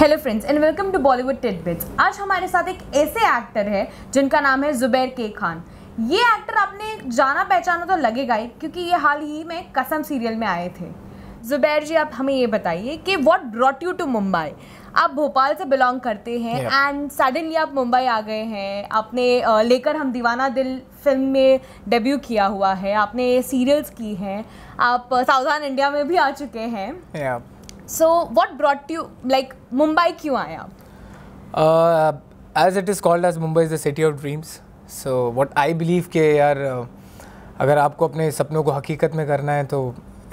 Hello friends and welcome to Bollywood tidbits आज हमारे साथ एक ऐसे एक्टर है जिनका नाम है जुबैर के खान ये एक्टर आपने जाना पहचाना तो लगेगा ही क्योंकि ये हाल ही में कसम सीरियल में आए थे जुबैर जी आप हमें ये बताइए कि what brought you to Mumbai आप भोपाल से बिलोंग करते हैं एंड yeah. सडनली आप मुंबई आ गए हैं आपने लेकर हम दीवाना दिल फिल्म में डेब्यू किया हुआ है आपने सीरियल्स की हैं आप सावधान इंडिया में भी आ चुके हैं yeah. So what brought to like Mumbai क्यों आए आप as it is called as Mumbai is the city of dreams so what I believe के यार अगर आपको अपने सपनों को हकीकत में करना है तो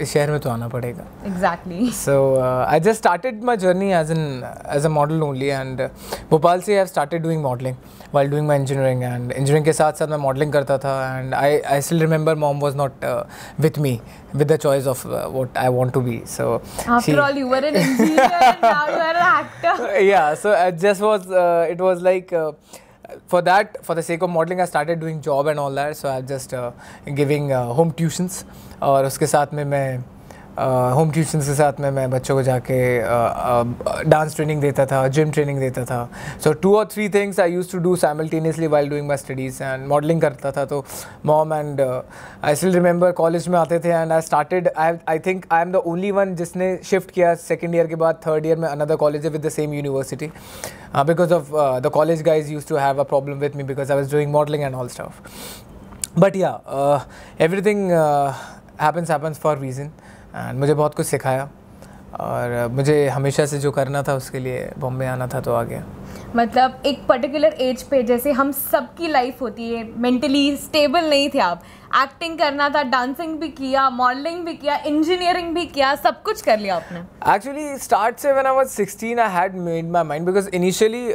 इस शहर में तो आना पड़ेगा exactly so I just started my journey as an as a model only and Bhopal से I started doing modelling while doing my engineering and engineering के साथ साथ मैं मॉडलिंग करता था and I I still remember mom was not with me with the choice of what I want to be so yeah so just was it was like for that, for the sake of modeling, I started doing job and all that. So I'm just uh, giving uh, home tuitions. और उसके साथ में मैं home tuitions के साथ में मैं बच्चों को जाके डांस ट्रेनिंग देता था जिम ट्रेनिंग देता था सो टू और three things I use to do simultaneously while doing my studies and modelling करता था तो mom and I still remember college में आते थे and I started I I think I am the only one जिसने shift किया second year के बाद थर्ड ईयर में another college with the same university because of the college guys use to have a problem with me because I was doing modelling and all stuff but yeah everything happens happens for reason and मुझे बहुत कुछ सिखाया और मुझे हमेशा से जो करना था उसके लिए बॉम्बे आना था तो आ गया मतलब एक पर्टिकुलर एज पे जैसे हम सबकी लाइफ होती है मेंटली स्टेबल नहीं थे आप एक्टिंग करना था डांसिंग भी किया मॉडलिंग भी किया इंजीनियरिंग भी किया सब कुछ कर लिया आपने एक्चुअली स्टार्ट से when I was 16 I had made my mind because initially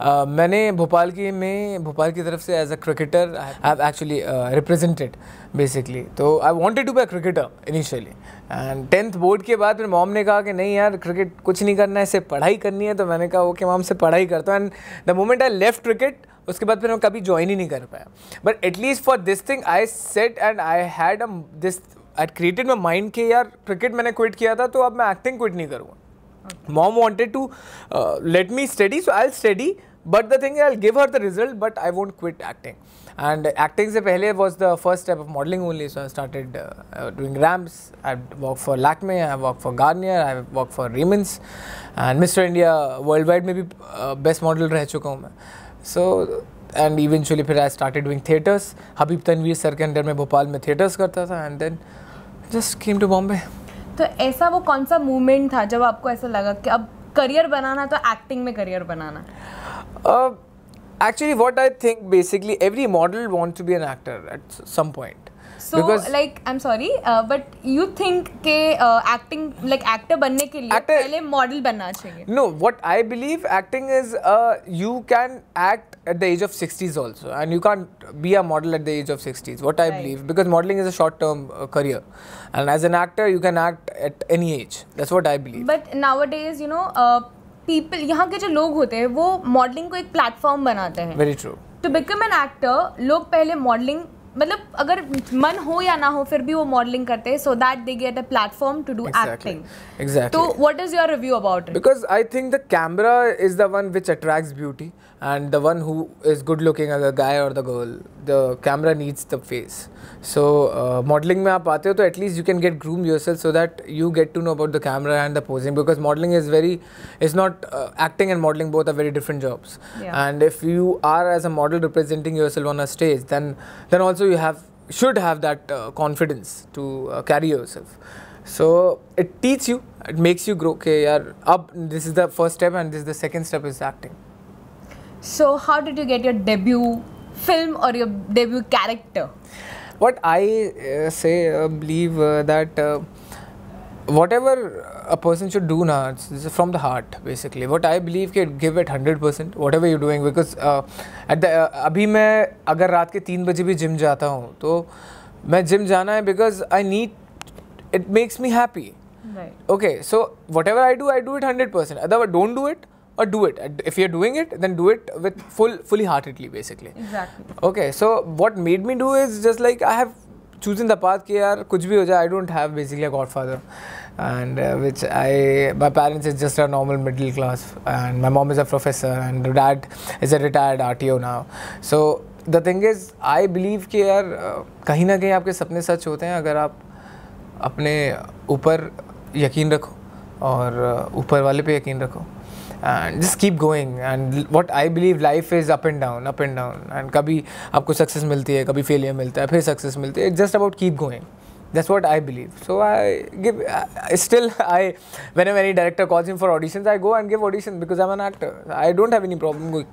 Uh, मैंने भोपाल की में भोपाल की तरफ से as a cricketer I have actually represented basically तो I wanted to be a cricketer initially and tenth board के बाद मेरे मॉम ने कहा कि नहीं यार क्रिकेट कुछ नहीं करना है इसे पढ़ाई करनी है तो मैंने कहा ओके मॉम से पढ़ाई करता हूँ and the moment I left cricket उसके बाद फिर मैं कभी ज्वाइन ही नहीं कर पाया but at least for this thing I set and I had this I created my mind के यार क्रिकेट मैंने क्विट किया था तो अब मैं एक्टिंग क्विट नहीं करूँगा mom wanted to let me study so I study but the thing I give her the result but I won't quit acting and acting से पहले was the first step of modelling only so I started doing ramps I work for Lakme I work for Garnier I work for Raymonds and mister India world wide में भी best uh, model रह चुका हूँ मैं सो and eventually फिर I started doing theatres Habib Tanvir sir के under में भोपाल में थिएटर्स करता था and then just came to Bombay तो ऐसा वो कौन सा मूवमेंट था जब आपको ऐसा लगा कि अब करियर बनाना तो एक्टिंग में करियर बनाना है Uh, actually, what I think basically every model wants to be an actor at some point. So because like I'm sorry, uh, but you think के uh, acting like actor बनने के actor, model बनना चाहिए? No, what I believe acting is uh, you can act at the age of 60s also and you can't be a model at the age of 60s what i right. believe because modeling is a short term uh, career and as an actor you can act at any age that's what i believe but nowadays you know uh, people यहाँ के जो लोग होते हैं वो modelling को एक platform बनाते हैं very true to become an actor लोग पहले मॉडलिंग मतलब अगर मन हो या ना हो फिर भी वो मॉडलिंग करते हैं so that they get a platform to do acting exactly तो what is your review about it because I think the camera is the one which attracts beauty and the one who is good looking a guy और the girl the camera needs the face so modelling में आप आते हो तो at least you can get groom yourself so that you get to know about the camera and the posing because modelling is very is not acting and modelling both a very different jobs and if you are as a model representing yourself on a stage then then also you have should have that uh, confidence to uh, carry yourself so it teaches you it makes you grow okay yaar, up this is the first step and this is the second step is acting so how did you get your debut film or your debut character what i uh, say uh, believe uh, that uh, whatever a person should do ना from the heart basically what I believe के give it hundred percent whatever you doing because at the अभी मैं अगर रात के तीन बजे भी जिम जाता हूँ तो मैं जिम जाना है because I need it makes me happy okay so whatever I do I do it hundred percent other what don't do it और do it if you are doing it then do it with full fully heartedly basically okay so what made me do is just like I have chose in the path के यार कुछ भी हो जाए I don't have basically God father and which I my parents is just a normal middle class and my mom is a professor and dad is a retired R T O now so the thing is I believe के यार uh, कहीं ना कहीं आपके सपने सच होते हैं अगर आप अपने ऊपर यकीन रखो और uh, ऊपर वाले पर यकीन रखो and just keep going and what I believe life is up and down up and down and कभी आपको success मिलती है कभी failure मिलता है फिर success मिलती है just about keep going that's what I believe so I give I, still I whenever any director calls in for auditions I go and give auditions because I'm an actor I don't have any problem going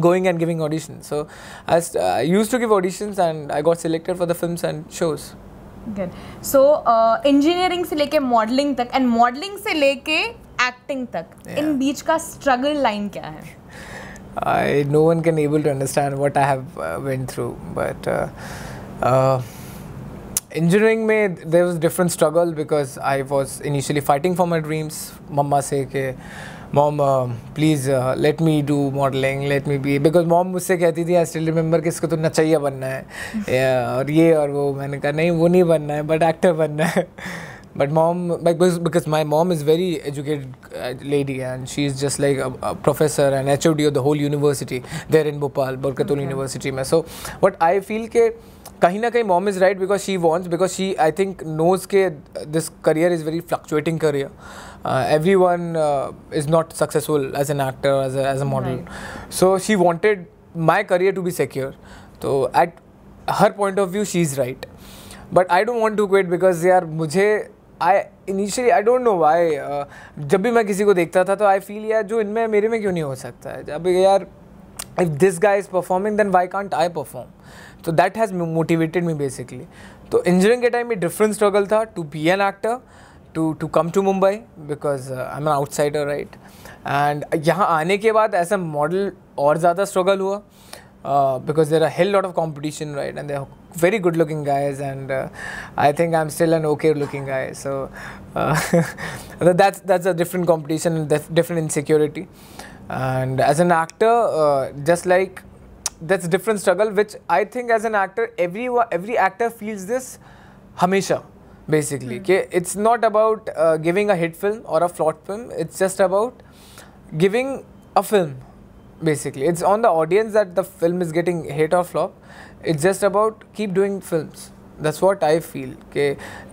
going and giving auditions so I, I used to give auditions and I got selected for the films and shows good so engineering से लेके modelling तक and modelling से लेके acting तक yeah. इन बीच का struggle line क्या है I no one can able to understand what I have went through but engineering में there was different struggle because I was initially fighting for my dreams मम्मा से के mom please let me do modelling let me be because mom मुझसे कहती थी आई still remember कि इसको तो नचैया बनना है और ये और वो मैंने कहा नहीं वो नहीं बनना है बट एक्टर बनना है but mom like because, because my mom is very educated lady and she's just like a, a professor and hod of the whole university there in bhopal barkatul okay. university mein. so what i feel ke कहीं ना कहीं mom is right because she wants because she I think knows के this career is very fluctuating career every one is not successful as an actor as a model so she wanted my career to be secure तो at her point of view she is right but I don't want to quit because यार मुझे I initially I don't know why जब भी मैं किसी को देखता था तो आई फील यार जो इनमें मेरे में क्यों नहीं हो सकता है जब यार if this guy is performing then why can't I perform तो that has motivated me basically तो इंजीनियरिंग के टाइम में डिफरेंट स्ट्रगल था to be an actor to to come to Mumbai because I am outsider right and यहाँ आने के बाद as a model और ज़्यादा स्ट्रगल हुआ Uh, because there are a hell lot of competition, right? And they're very good looking guys, and uh, I think I'm still an okay looking guy. So uh, that's that's a different competition, different insecurity. And as an actor, uh, just like that's a different struggle, which I think as an actor, every every actor feels this, Hamisha, basically. Mm. It's not about uh, giving a hit film or a flawed film. It's just about giving a film basically it's on the audience that the film is getting hit or flop it's just about keep doing films that's what I feel कि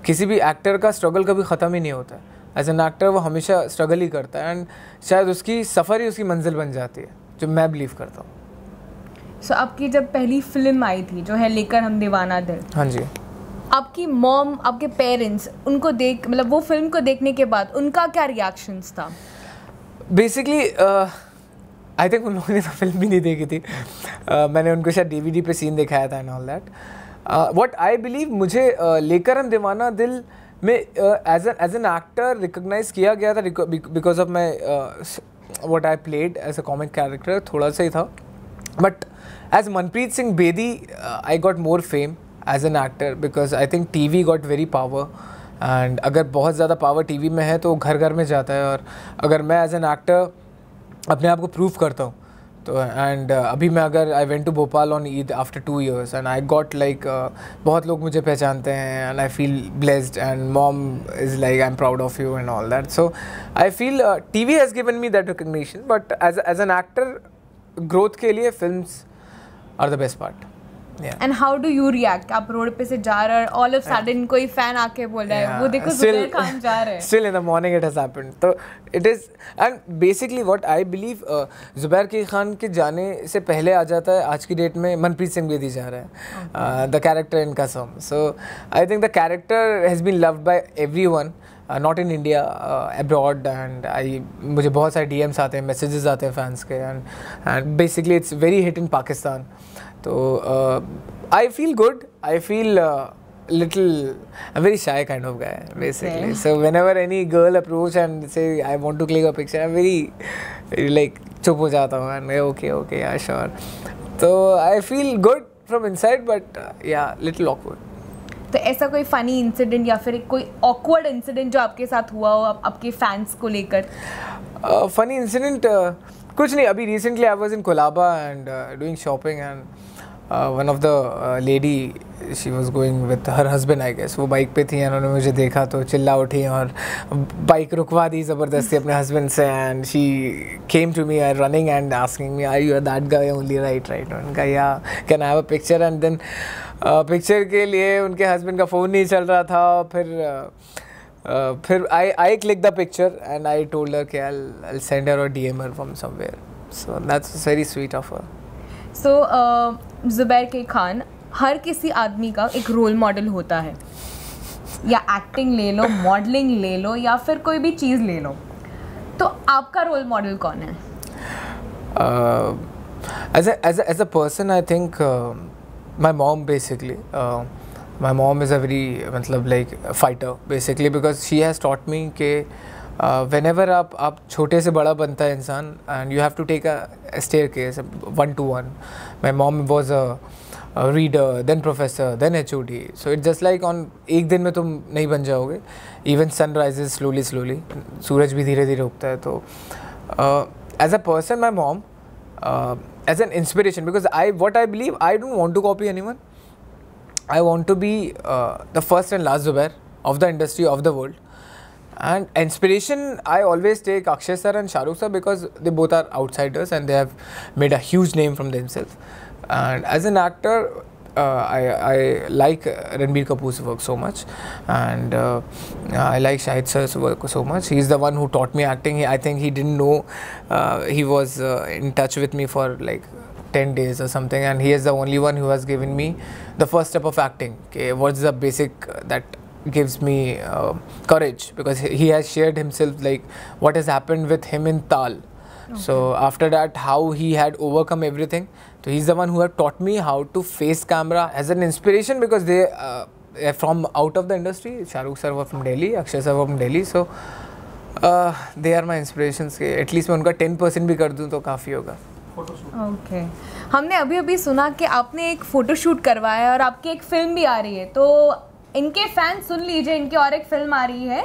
किसी भी actor का struggle कभी ख़त्म ही नहीं होता as an actor वो हमेशा स्ट्रगल ही करता है एंड शायद उसकी सफ़र ही उसकी मंजिल बन जाती है जो मैं बिलीव करता हूँ सो so, आपकी जब पहली फिल्म आई थी जो है लेकर हम दीवाना दिल हाँ जी आपकी मॉम आपके पेरेंट्स उनको देख मतलब वो फिल्म को देखने के बाद उनका क्या रिएक्शंस था बेसिकली आई थिंक उन लोगों ने तो फिल्म भी नहीं देखी थी uh, मैंने उनको शायद डीवीडी पे सीन दिखाया था and all that what I believe मुझे uh, लेकर हम दीवाना दिल में as as an actor recognise किया गया था because of my what I played as a comic character थोड़ा सा ही था but as Manpreet Singh Bedi I got more fame as an actor because I think T V got very power and अगर बहुत ज़्यादा पावर टी वी में है तो घर घर में जाता है और अगर मैं एज एन एक्टर अपने आप को प्रूव करता हूँ तो एंड uh, अभी मैं अगर I went to Bhopal on Eid after two years and I got like बहुत लोग मुझे पहचानते हैं and I feel blessed and mom is like I am proud of you and all that so I feel T V has given me that recognition but as as an actor growth के लिए film are the best part and how do you react आप road पे से जा रहे हो all of sudden कोई fan आके बोल रहा है वो देखो जुबैर खान जा रहे हैं still in the morning it has happened तो it is and basically what I believe Zubair K Khan के जाने से पहले आ जाता है आज की डेट में मनप्रीत सिंह बेदी जा रहा है the character in Kasam so I think the character has been loved by everyone not in India abroad and I मुझे बहुत सारे डी एम्स आते हैं मैसेजेस आते हैं फैंस के and and basically it's very hit in Pakistan तो I feel good I feel little very shy kind of guy basically so whenever any girl approach and say I want to click a picture I very like चुप हो जाता हूँ and okay okay I sure तो I feel good from inside but yeah little awkward तो ऐसा कोई funny incident या फिर कोई ऑकवर्ड इंसिडेंट जो आपके साथ हुआ हो आपके फैंस को लेकर फ़नी uh, इंसिडेंट uh, कुछ नहीं अभी recently I was in Colaba and doing shopping and one of the lady she was going with her husband I guess वो बाइक पे थी उन्होंने मुझे देखा तो चिल्ला उठी और बाइक रुकवा दी ज़बरदस्ती अपने हस्बैंड से and she came to me are running and asking me are you are that guy only right right उनका yeah can have a picture and then picture के लिए उनके हस्बैंड का फ़ोन नहीं चल रहा था फिर आ, फिर I I click the picture and I told her के आई आई सेंड हर और DM her from somewhere so that's very sweet of her so Zubair K Khan हर किसी आदमी का एक रोल मॉडल होता है या एक्टिंग ले लो मॉडलिंग ले लो या फिर कोई भी चीज़ ले लो तो आपका रोल मॉडल कौन है as as as a person I think my mom basically my mom is a very मतलब like fighter basically because she has taught me के वेन एवर आप आप छोटे से बड़ा बनता है इंसान and you have to take a staircase one two one my mom was a reader then professor then H O D so it just like on एक दिन में तुम नहीं बन जाओगे even sun rises slowly slowly सूरज भी धीरे धीरे उगता है तो as a person my mom uh, as an inspiration because I what I believe I don't want to copy anyone. I want to be uh, the first and last Zubair of the industry of the world. And inspiration, I always take Akshay sir and Shahrukh sir because they both are outsiders and they have made a huge name from themselves. And as an actor, uh, I, I like Ranbir Kapoor's work so much and uh, I like Shahid sir's work so much. He's the one who taught me acting. He, I think he didn't know uh, he was uh, in touch with me for like 10 days or something and he is the only one who has given me the first step of acting. Okay, what's the basic that gives me uh, courage because he has shared himself like what has happened with him in Tal so after that how he had overcome everything तो he is the one who taught me how to face camera as an inspiration because they from out of the industry Shahrukh sir from Delhi Akshay sir from Delhi so they are my inspiration के at least मैं उनका ten percent भी कर दूँ तो काफ़ी होगा okay okay. हमने अभी अभी सुना कि आपने एक फोटोशूट करवाया है और आपकी एक फिल्म भी आ रही है तो इनके फैन सुन लीजिए इनकी और एक फिल्म आ रही है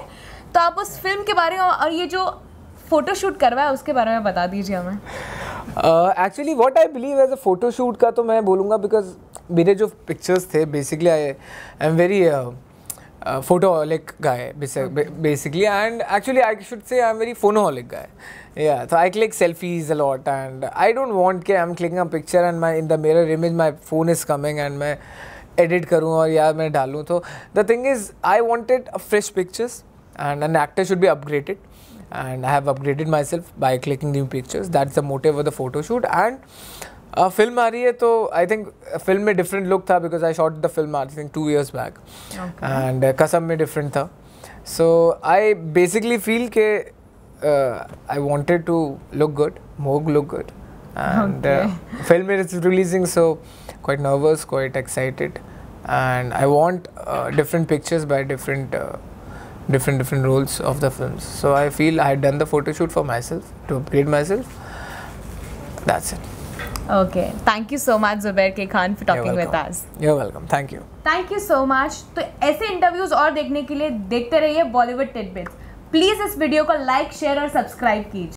तो आप उस फिल्म के बारे में और ये जो फोटोशूट करवाया उसके बारे में बता दीजिए हमें actually what I believe as a photoshoot का तो मैं बोलूँगा बिकॉज मेरे जो पिक्चर्स थे basically I I am very photoholic guy basically and actually I should say I am very phonoholic guy yeah तो I click selfies a lot and I don't want के I am clicking a picture and my in the mirror image my phone is coming and मैं edit करूँ और या मैं डालूँ तो the thing is I wanted fresh pictures and an actor should भी upgraded and I have upgraded myself by clicking new pictures. That's the motive of the photo shoot and film आ रही है तो आई थिंक फिल्म में different look था because I shot the film I think two years back and Kasam में different था so I basically feel के I wanted to look good more look good and film is releasing so quite nervous quite excited and I want different pictures by different different different roles of the films. So I feel I had done the photo shoot for myself to upgrade myself. That's it. Okay. Thank you so much Zubair K Khan for talking with us. You're welcome. Thank you. Thank you so much. तो ऐसे interviews और देखने के लिए देखते रहिए Bollywood tidbits. Please इस video को like, share, और subscribe कीजिए